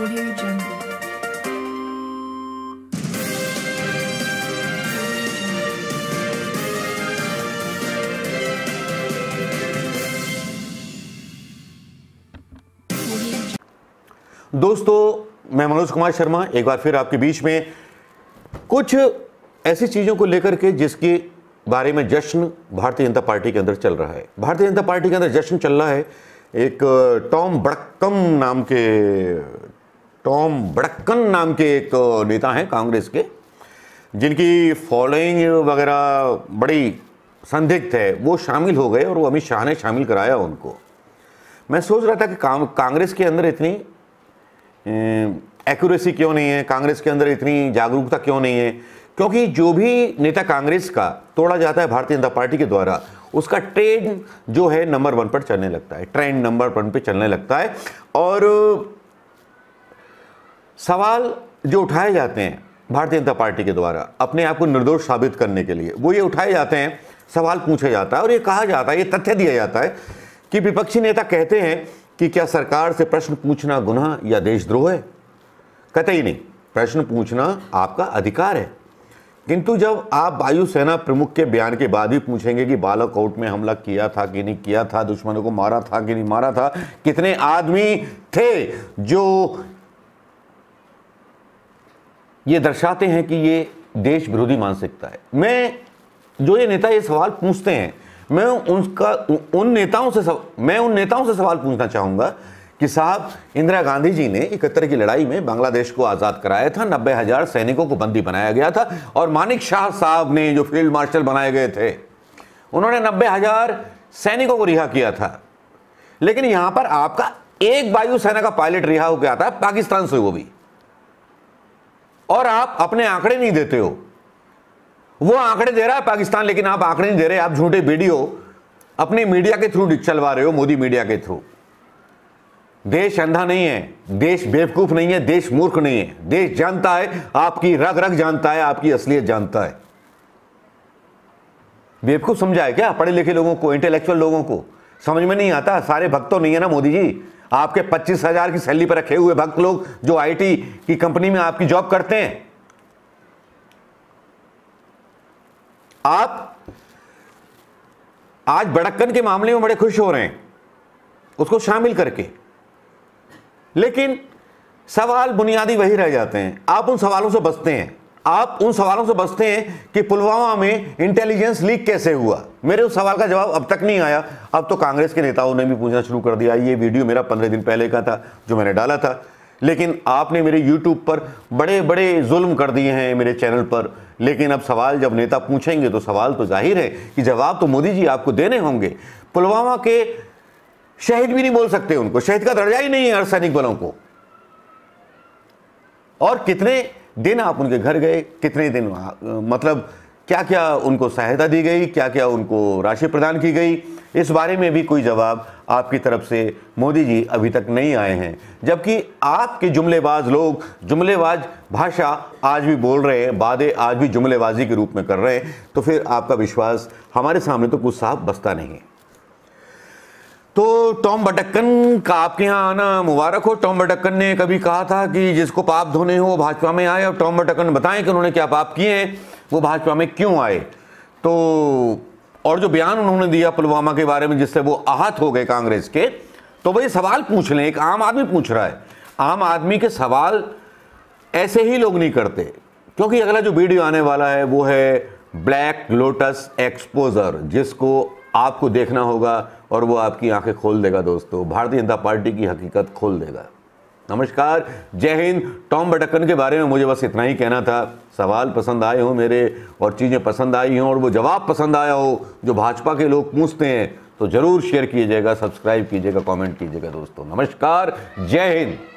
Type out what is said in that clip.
Audio Jungle. दोस्तों मैं मनोज कुमार शर्मा एक बार फिर आपके बीच में कुछ ऐसी चीज़ों को लेकर के जिसके बारे में जश्न भारतीय जनता पार्टी के अंदर चल रहा है भारतीय जनता पार्टी के अंदर जश्न चल रहा है एक टॉम बड़कम नाम के टॉम बड़क्कन नाम के एक नेता हैं कांग्रेस के जिनकी फॉलोइंग वगैरह बड़ी संदिग्ध है वो शामिल हो गए और वो अमित शाह ने शामिल कराया उनको मैं सोच रहा था कि कांग्रेस के अंदर इतनी एक्यूरेसी क्यों नहीं है कांग्रेस के अंदर इतनी जागरूकता क्यों नहीं है क्योंकि जो भी नेता कांग्रेस का तोड़ा जाता है भारतीय जनता पार्टी के द्वारा उसका ट्रेंड जो है नंबर वन पर चलने लगता है ट्रेंड नंबर वन पर चलने लगता है और सवाल जो उठाए जाते हैं भारतीय जनता पार्टी के द्वारा अपने आप को निर्दोष साबित करने के लिए वो ये उठाए जाते हैं सवाल पूछा जाता है और ये कहा जाता है ये तथ्य दिया जाता है कि विपक्षी नेता कहते हैं कि क्या सरकार से प्रश्न पूछना गुना या देशद्रोह है कहते ही नहीं प्रश्न पूछना आपका अधिकार है किंतु जब आप वायुसेना प्रमुख के बयान के बाद ही पूछेंगे कि बालाकोट में हमला किया था कि नहीं किया था दुश्मनों को मारा था कि नहीं मारा था कितने आदमी थे जो ये दर्शाते हैं कि ये देश विरोधी मानसिकता है मैं जो ये नेता ये सवाल पूछते हैं मैं उनका उन नेताओं से सव, मैं उन नेताओं से सवाल पूछना चाहूँगा कि साहब इंदिरा गांधी जी ने इकहत्तर की लड़ाई में बांग्लादेश को आज़ाद कराया था नब्बे हज़ार सैनिकों को बंदी बनाया गया था और मानिक शाह साहब ने जो फील्ड मार्शल बनाए गए थे उन्होंने नब्बे हज़ार सैनिकों को रिहा किया था लेकिन यहाँ पर आपका एक वायुसेना का पायलट रिहा होकर आता है पाकिस्तान से वो भी और आप अपने आंकड़े नहीं देते हो वो आंकड़े दे रहा है पाकिस्तान लेकिन आप आंकड़े नहीं दे रहे आप झूठे वीडियो अपने मीडिया के थ्रू चलवा रहे हो मोदी मीडिया के थ्रू देश अंधा नहीं है देश बेवकूफ नहीं है देश मूर्ख नहीं है देश जानता है आपकी रग रग जानता है आपकी असलियत जानता है बेवकूफ समझा है क्या पढ़े लिखे लोगों को इंटेलेक्चुअल लोगों को समझ में नहीं आता सारे भक्तों तो नहीं है ना मोदी जी आपके पच्चीस हजार की सैलरी पर रखे हुए भक्त लोग जो आईटी की कंपनी में आपकी जॉब करते हैं आप आज बड़क्कन के मामले में बड़े खुश हो रहे हैं उसको शामिल करके लेकिन सवाल बुनियादी वही रह जाते हैं आप उन सवालों से बचते हैं आप उन सवालों से बचते हैं कि पुलवामा में इंटेलिजेंस लीक कैसे हुआ मेरे उस सवाल का जवाब अब तक नहीं आया अब तो कांग्रेस के नेताओं ने भी पूछना शुरू कर दिया ये वीडियो मेरा पंद्रह दिन पहले का था जो मैंने डाला था लेकिन आपने मेरे यूट्यूब पर बड़े बड़े जुल्म कर दिए हैं मेरे चैनल पर लेकिन अब सवाल जब नेता पूछेंगे तो सवाल तो जाहिर है कि जवाब तो मोदी जी आपको देने होंगे पुलवामा के शहीद भी नहीं बोल सकते उनको शहीद का दर्जा ही नहीं है अर्धसैनिक बलों को और कितने दिन आप उनके घर गए कितने दिन मतलब क्या क्या उनको सहायता दी गई क्या क्या उनको राशि प्रदान की गई इस बारे में भी कोई जवाब आपकी तरफ से मोदी जी अभी तक नहीं आए हैं जबकि आपके जुमलेबाज लोग जुमलेबाज भाषा आज भी बोल रहे हैं बादे आज भी जुमलेबाजी के रूप में कर रहे हैं तो फिर आपका विश्वास हमारे सामने तो कुछ साफ बसता नहीं है तो टॉम बटक्कन का आपके यहाँ आना मुबारक हो टॉम बटक्कन ने कभी कहा था कि जिसको पाप धोने हो वो भाजपा में आए और टॉम बटक्कन बताएं कि उन्होंने क्या पाप किए हैं वो भाजपा में क्यों आए तो और जो बयान उन्होंने दिया पुलवामा के बारे में जिससे वो आहत हो गए कांग्रेस के तो भाई सवाल पूछ लें एक आम आदमी पूछ रहा है आम आदमी के सवाल ऐसे ही लोग नहीं करते क्योंकि अगला जो वीडियो आने वाला है वो है ब्लैक लोटस एक्सपोजर जिसको आपको देखना होगा और वो आपकी आंखें खोल देगा दोस्तों भारतीय जनता पार्टी की हकीकत खोल देगा नमस्कार जय हिंद टॉम बटकन के बारे में मुझे बस इतना ही कहना था सवाल पसंद आए हों मेरे और चीज़ें पसंद आई हों और वो जवाब पसंद आया हो जो भाजपा के लोग पूछते हैं तो ज़रूर शेयर कीजिएगा सब्सक्राइब कीजिएगा कमेंट कीजिएगा दोस्तों नमस्कार जय हिंद